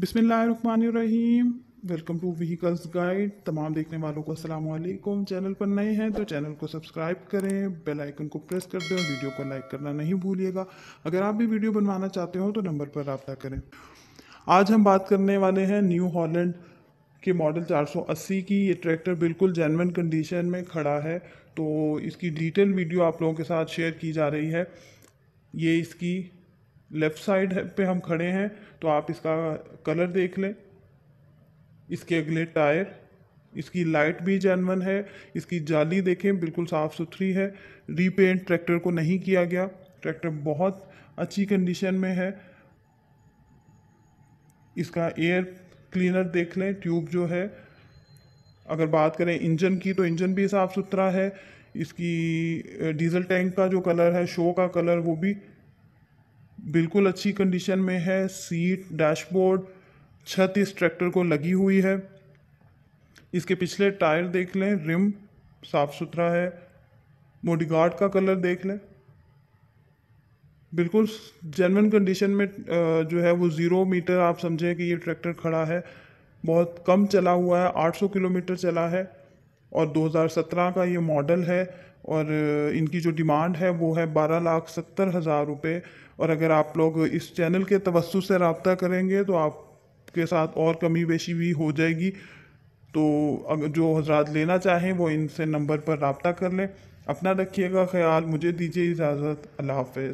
बिसमीम welcome two vehicles guide तमाम देखने वालों को असलम चैनल पर नए हैं तो चैनल को सब्सक्राइब करें बेल आइकन को प्रेस कर दें और वीडियो को लाइक करना नहीं भूलिएगा अगर आप भी वीडियो बनवाना चाहते हो तो नंबर पर रबा करें आज हम बात करने वाले हैं न्यू हॉलैंड के मॉडल 480 की ये ट्रैक्टर बिल्कुल जेनवन कंडीशन में खड़ा है तो इसकी डिटेल वीडियो आप लोगों के साथ शेयर की जा रही है ये इसकी लेफ़्ट साइड पे हम खड़े हैं तो आप इसका कलर देख लें इसके अगले टायर इसकी लाइट भी जैनवन है इसकी जाली देखें बिल्कुल साफ़ सुथरी है रीपेंट ट्रैक्टर को नहीं किया गया ट्रैक्टर बहुत अच्छी कंडीशन में है इसका एयर क्लीनर देख लें ट्यूब जो है अगर बात करें इंजन की तो इंजन भी साफ़ सुथरा है इसकी डीज़ल टैंक का जो कलर है शो का कलर वो भी बिल्कुल अच्छी कंडीशन में है सीट डैशबोर्ड छत इस ट्रैक्टर को लगी हुई है इसके पिछले टायर देख लें रिम साफ़ सुथरा है मोडीगार्ड का कलर देख लें बिल्कुल जेनवन कंडीशन में जो है वो ज़ीरो मीटर आप समझें कि ये ट्रैक्टर खड़ा है बहुत कम चला हुआ है 800 किलोमीटर चला है और 2017 का ये मॉडल है और इनकी जो डिमांड है वो है बारह लाख सत्तर हज़ार रुपये और अगर आप लोग इस चैनल के तवसु से रबता करेंगे तो आपके साथ और कमी बेशी भी हो जाएगी तो अगर जो हजरात लेना चाहें वो इनसे नंबर पर रबता कर लें अपना रखिएगा ख्याल मुझे दीजिए इजाज़त अल्लाह हाफ